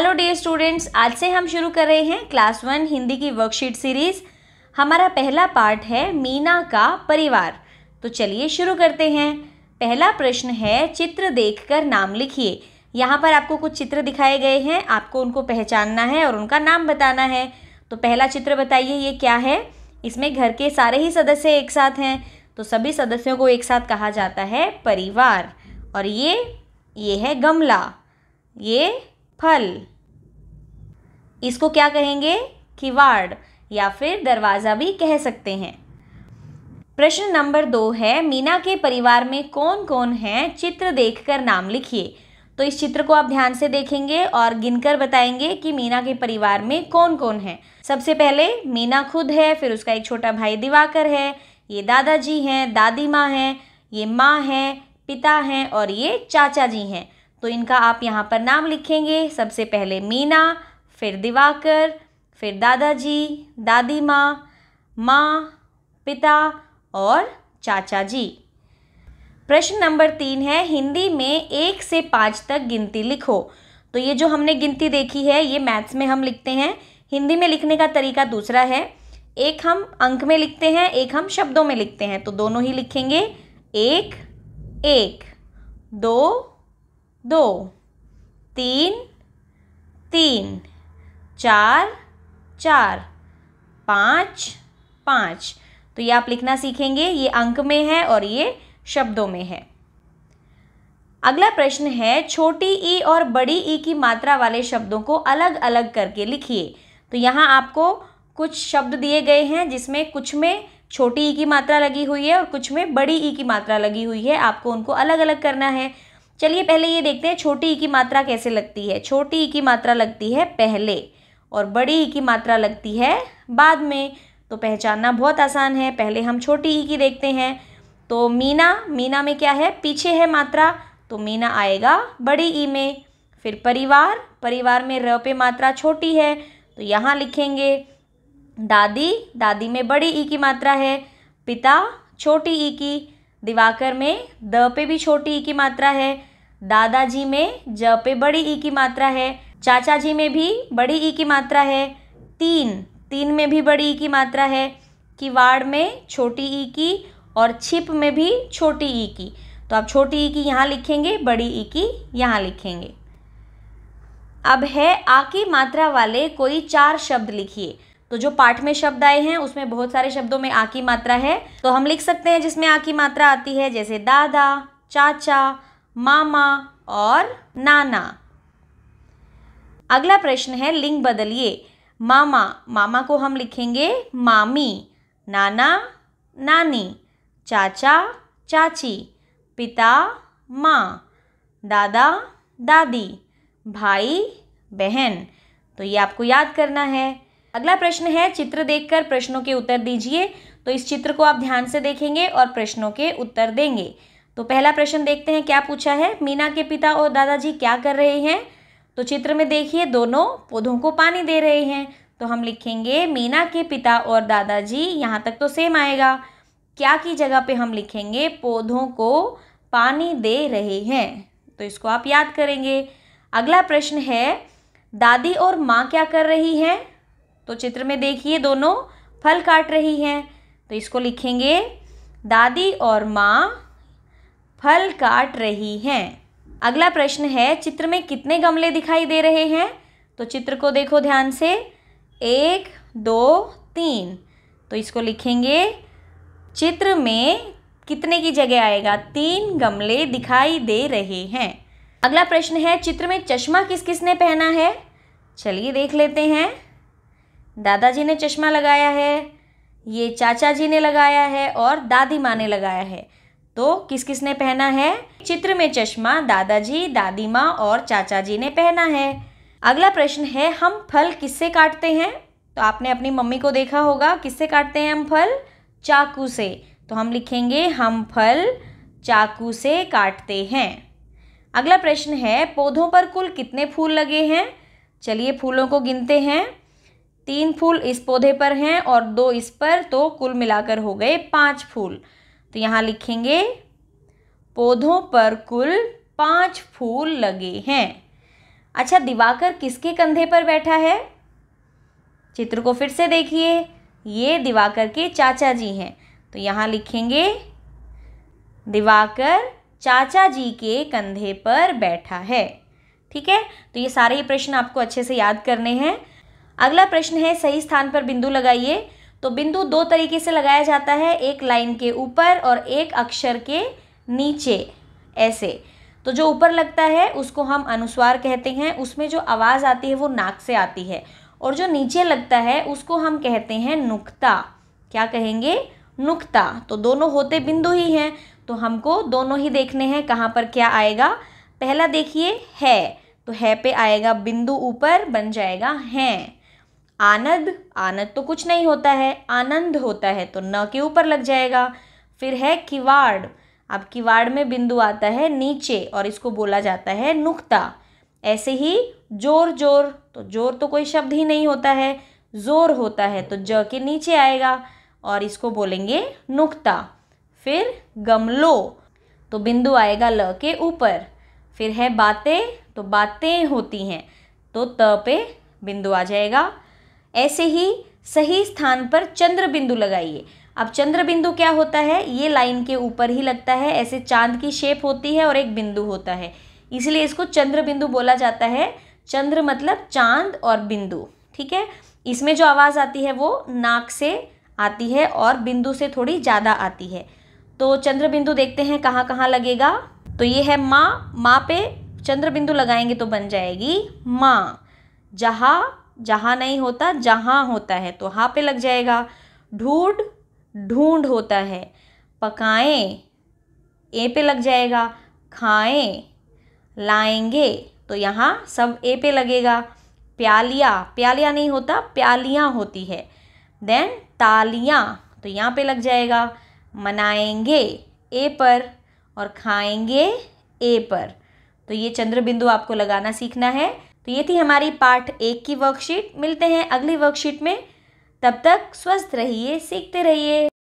hello dear students आज से हम शुरू कर रहे हैं क्लास वन हिंदी की वर्कशीट सीरीज़ हमारा पहला पार्ट है मीना का परिवार तो चलिए शुरू करते हैं पहला प्रश्न है चित्र देखकर नाम लिखिए यहाँ पर आपको कुछ चित्र दिखाए गए हैं आपको उनको पहचानना है और उनका नाम बताना है तो पहला चित्र बताइए ये क्या है इसमें घर के सारे ही सदस्य एक साथ हैं तो सभी सदस्यों को एक साथ कहा जाता है परिवार और ये ये है गमला ये फल इसको क्या कहेंगे किवाड़ या फिर दरवाज़ा भी कह सकते हैं प्रश्न नंबर दो है मीना के परिवार में कौन कौन है चित्र देखकर नाम लिखिए तो इस चित्र को आप ध्यान से देखेंगे और गिनकर बताएंगे कि मीना के परिवार में कौन कौन है सबसे पहले मीना खुद है फिर उसका एक छोटा भाई दिवाकर है ये दादाजी हैं दादी माँ हैं ये माँ हैं पिता हैं और ये चाचा जी हैं तो इनका आप यहाँ पर नाम लिखेंगे सबसे पहले मीना फिर दिवाकर फिर दादाजी दादी माँ माँ पिता और चाचा जी प्रश्न नंबर तीन है हिंदी में एक से पाँच तक गिनती लिखो तो ये जो हमने गिनती देखी है ये मैथ्स में हम लिखते हैं हिंदी में लिखने का तरीका दूसरा है एक हम अंक में लिखते हैं एक हम शब्दों में लिखते हैं तो दोनों ही लिखेंगे एक एक दो दो तीन तीन चार चार पाँच पाँच तो ये आप लिखना सीखेंगे ये अंक में है और ये शब्दों में है अगला प्रश्न है छोटी ई और बड़ी ई की मात्रा वाले शब्दों को अलग अलग करके लिखिए तो यहाँ आपको कुछ शब्द दिए गए हैं जिसमें कुछ में छोटी ई की मात्रा लगी हुई है और कुछ में बड़ी ई की मात्रा लगी हुई है आपको उनको अलग अलग करना है चलिए पहले ये देखते हैं छोटी ई की मात्रा कैसे लगती है छोटी ई की मात्रा लगती है पहले और बड़ी ई की मात्रा लगती है बाद में तो पहचानना बहुत आसान है पहले हम छोटी ई की देखते हैं तो मीना मीना में क्या है पीछे है मात्रा तो मीना आएगा बड़ी ई में फिर परिवार परिवार में र पे मात्रा छोटी है तो यहाँ लिखेंगे दादी दादी में बड़ी ई की मात्रा है पिता छोटी ई की दिवाकर में द पे भी छोटी ई की मात्रा है दादाजी में ज पे बड़ी ई की मात्रा है चाचा जी में भी बड़ी ई की मात्रा है तीन तीन में भी बड़ी ई की मात्रा है किवाड़ में छोटी ई की और छिप में भी छोटी ई की तो आप छोटी ई की यहाँ लिखेंगे बड़ी ई की यहाँ लिखेंगे अब है आ की मात्रा वाले कोई चार शब्द लिखिए तो जो पाठ में शब्द आए हैं उसमें बहुत सारे शब्दों में आ की मात्रा है तो हम लिख सकते हैं जिसमें आ की मात्रा आती है जैसे दादा चाचा मामा और नाना अगला प्रश्न है लिंग बदलिए मामा मामा को हम लिखेंगे मामी नाना नानी चाचा चाची पिता माँ दादा दादी भाई बहन तो ये आपको याद करना है अगला प्रश्न है चित्र देखकर प्रश्नों के उत्तर दीजिए तो इस चित्र को आप ध्यान से देखेंगे और प्रश्नों के उत्तर देंगे तो पहला प्रश्न देखते हैं क्या पूछा है मीना के पिता और दादाजी क्या कर रहे हैं तो चित्र में देखिए दोनों पौधों को पानी दे रहे हैं तो हम लिखेंगे मीना के पिता और दादाजी यहाँ तक तो सेम आएगा क्या की जगह पे हम लिखेंगे पौधों को पानी दे रहे हैं तो इसको आप याद करेंगे अगला प्रश्न है दादी और माँ क्या कर रही हैं तो चित्र में देखिए दोनों फल काट रही हैं तो इसको लिखेंगे दादी और माँ फल काट रही हैं अगला प्रश्न है चित्र में कितने गमले दिखाई दे रहे हैं तो चित्र को देखो ध्यान से एक दो तीन तो इसको लिखेंगे चित्र में कितने की जगह आएगा तीन गमले दिखाई दे रहे हैं अगला प्रश्न है चित्र में चश्मा किस किस ने पहना है चलिए देख लेते हैं दादाजी ने चश्मा लगाया है ये चाचा जी ने लगाया है और दादी माँ ने लगाया है तो किस किस ने पहना है चित्र में चश्मा दादाजी दादी माँ और चाचा जी ने पहना है अगला प्रश्न है हम फल किससे काटते हैं तो आपने अपनी मम्मी को देखा होगा किससे काटते हैं हम फल चाकू से तो हम लिखेंगे हम फल चाकू से काटते हैं अगला प्रश्न है पौधों पर कुल कितने फूल लगे हैं चलिए फूलों को गिनते हैं तीन फूल इस पौधे पर हैं और दो इस पर तो कुल मिलाकर हो गए पाँच फूल तो यहाँ लिखेंगे पौधों पर कुल पांच फूल लगे हैं अच्छा दिवाकर किसके कंधे पर बैठा है चित्र को फिर से देखिए ये दिवाकर के चाचा जी हैं तो यहाँ लिखेंगे दिवाकर चाचा जी के कंधे पर बैठा है ठीक है तो ये सारे ही प्रश्न आपको अच्छे से याद करने हैं अगला प्रश्न है सही स्थान पर बिंदु लगाइए तो बिंदु दो तरीके से लगाया जाता है एक लाइन के ऊपर और एक अक्षर के नीचे ऐसे तो जो ऊपर लगता है उसको हम अनुस्वार कहते हैं उसमें जो आवाज़ आती है वो नाक से आती है और जो नीचे लगता है उसको हम कहते हैं नुक्ता क्या कहेंगे नुक्ता तो दोनों होते बिंदु ही हैं तो हमको दोनों ही देखने हैं कहाँ पर क्या आएगा पहला देखिए है तो है पे आएगा बिंदु ऊपर बन जाएगा हैं आनंद आनंद तो कुछ नहीं होता है आनंद होता है तो न के ऊपर लग जाएगा फिर है किवाड़ अब किवाड़ में बिंदु आता है नीचे और इसको बोला जाता है नुक्ता ऐसे ही जोर जोर तो जोर तो कोई शब्द ही नहीं होता है जोर होता है तो ज के नीचे आएगा और इसको बोलेंगे नुक्ता फिर गमलो तो बिंदु आएगा ल के ऊपर फिर है बातें तो बातें होती हैं तो त पे बिंदु आ जाएगा ऐसे ही सही स्थान पर चंद्र बिंदु लगाइए अब चंद्र बिंदु क्या होता है ये लाइन के ऊपर ही लगता है ऐसे चांद की शेप होती है और एक बिंदु होता है इसलिए इसको चंद्र बिंदु बोला जाता है चंद्र मतलब चांद और बिंदु ठीक है इसमें जो आवाज़ आती है वो नाक से आती है और बिंदु से थोड़ी ज़्यादा आती है तो चंद्र बिंदु देखते हैं कहाँ कहाँ लगेगा तो ये है माँ माँ पे चंद्र बिंदु लगाएंगे तो बन जाएगी माँ जहाँ जहाँ नहीं होता जहाँ होता है तो हाँ पे लग जाएगा ढूंढ ढूंढ होता है पकाएं ए पे लग जाएगा खाएं लाएंगे तो यहाँ सब ए पे लगेगा प्यालिया प्यालिया नहीं होता प्यालियाँ होती है देन तालियाँ तो यहाँ पे लग जाएगा मनाएंगे ए पर और खाएंगे ए पर तो ये चंद्र बिंदु आपको लगाना सीखना है तो ये थी हमारी पार्ट एक की वर्कशीट मिलते हैं अगली वर्कशीट में तब तक स्वस्थ रहिए सीखते रहिए